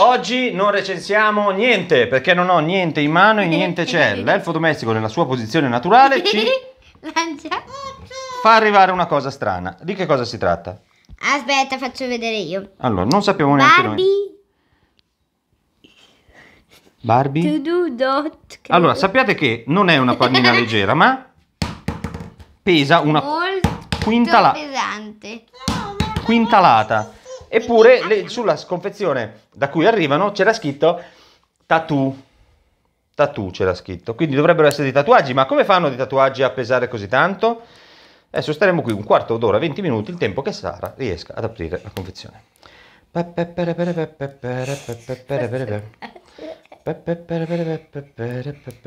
Oggi non recensiamo niente perché non ho niente in mano e niente c'è. L'elfo domestico nella sua posizione naturale ci fa arrivare una cosa strana. Di che cosa si tratta? Aspetta, faccio vedere io. Allora, non sappiamo neanche Barbie. noi. Barbie? Do dot, allora, sappiate che non è una pallina leggera, ma pesa una Molto quintala pesante. quintalata. Eppure le, sulla confezione da cui arrivano c'era scritto tattoo. Tattoo c'era scritto. Quindi dovrebbero essere dei tatuaggi. Ma come fanno dei tatuaggi a pesare così tanto? Adesso staremo qui un quarto d'ora, 20 minuti, il tempo che Sara riesca ad aprire la confezione. Per te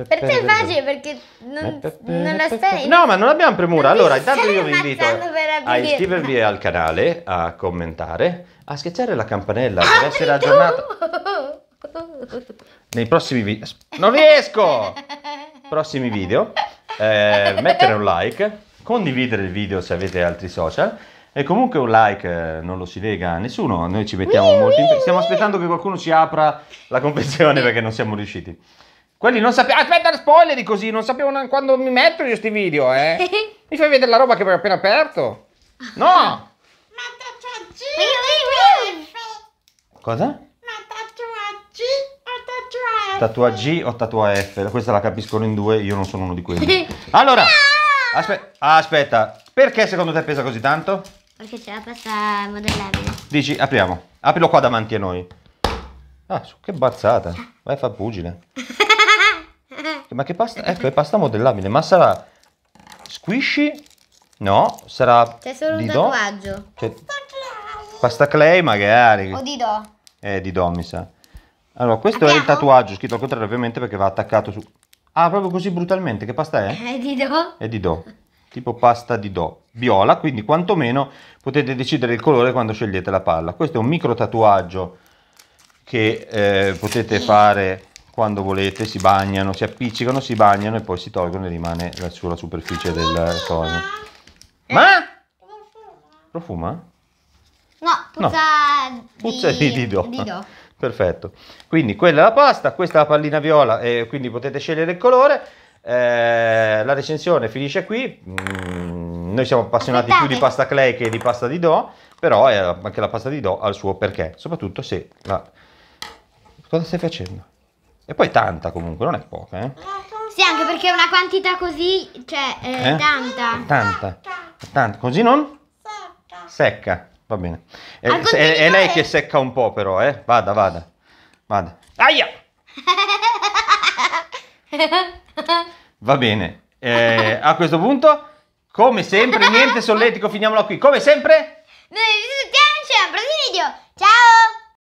è facile perché non, non la stai... No, ma non abbiamo premura. Allora, intanto io vi invito... Hai il TV al canale a commentare, a schiacciare la campanella per essere aggiornato. Nei prossimi video... Non riesco! Prossimi video. Eh, mettere un like, condividere il video se avete altri social. E comunque un like eh, non lo si lega a nessuno, noi ci mettiamo molto in... Stiamo aspettando che qualcuno ci apra la confezione perché non siamo riusciti. Quelli non sappiamo... Aspetta, spoileri così, non sappiamo quando mi metto io sti video, eh. Mi fai vedere la roba che avevo appena aperto? No! Ma G! Cosa? Ma tatuaggi o tatuaggi? Tatuaggi o F? Questa la capiscono in due, io non sono uno di quelli. Allora, no! aspe aspetta, perché secondo te pesa così tanto? Perché c'è la pasta modellabile. Dici, apriamo. Aprilo qua davanti a noi. Ah, che bazzata. Vai a far pugile. Ma che pasta? Ecco, è pasta modellabile, ma sarà squishy No, sarà... C'è solo un tatuaggio. C'è... Pasta clay magari. O di Dido. Eh, do mi sa. Allora, questo Abbiamo? è il tatuaggio, scritto al contrario ovviamente perché va attaccato su... Ah, proprio così brutalmente, che pasta è? È di do. È di do. tipo pasta di do. viola, quindi quantomeno potete decidere il colore quando scegliete la palla. Questo è un micro tatuaggio che eh, potete fare quando volete, si bagnano, si appiccicano, si bagnano e poi si tolgono e rimane sulla superficie del coso. Ma? Eh, profuma. No, puzza, no. Di, puzza di Dido. Dido. Perfetto. Quindi quella è la pasta, questa è la pallina viola e quindi potete scegliere il colore. Eh, la recensione finisce qui. Mm, noi siamo appassionati Aspettate. più di pasta clay che di pasta di do, però è, anche la pasta di do ha il suo perché, soprattutto se la... Cosa stai facendo? E poi tanta comunque, non è poca, eh? Sì, anche perché una quantità così, cioè, eh, eh? tanta. Tanta. Tanto, così non? Secca. Secca, va bene. È, è, è, lei che secca un po' però, eh. Vada, vada. Vada. Aia! Va bene. Eh, a questo punto, come sempre, niente solletico, finiamola qui. Come sempre? Noi vi aspettiamo sempre video. Ciao!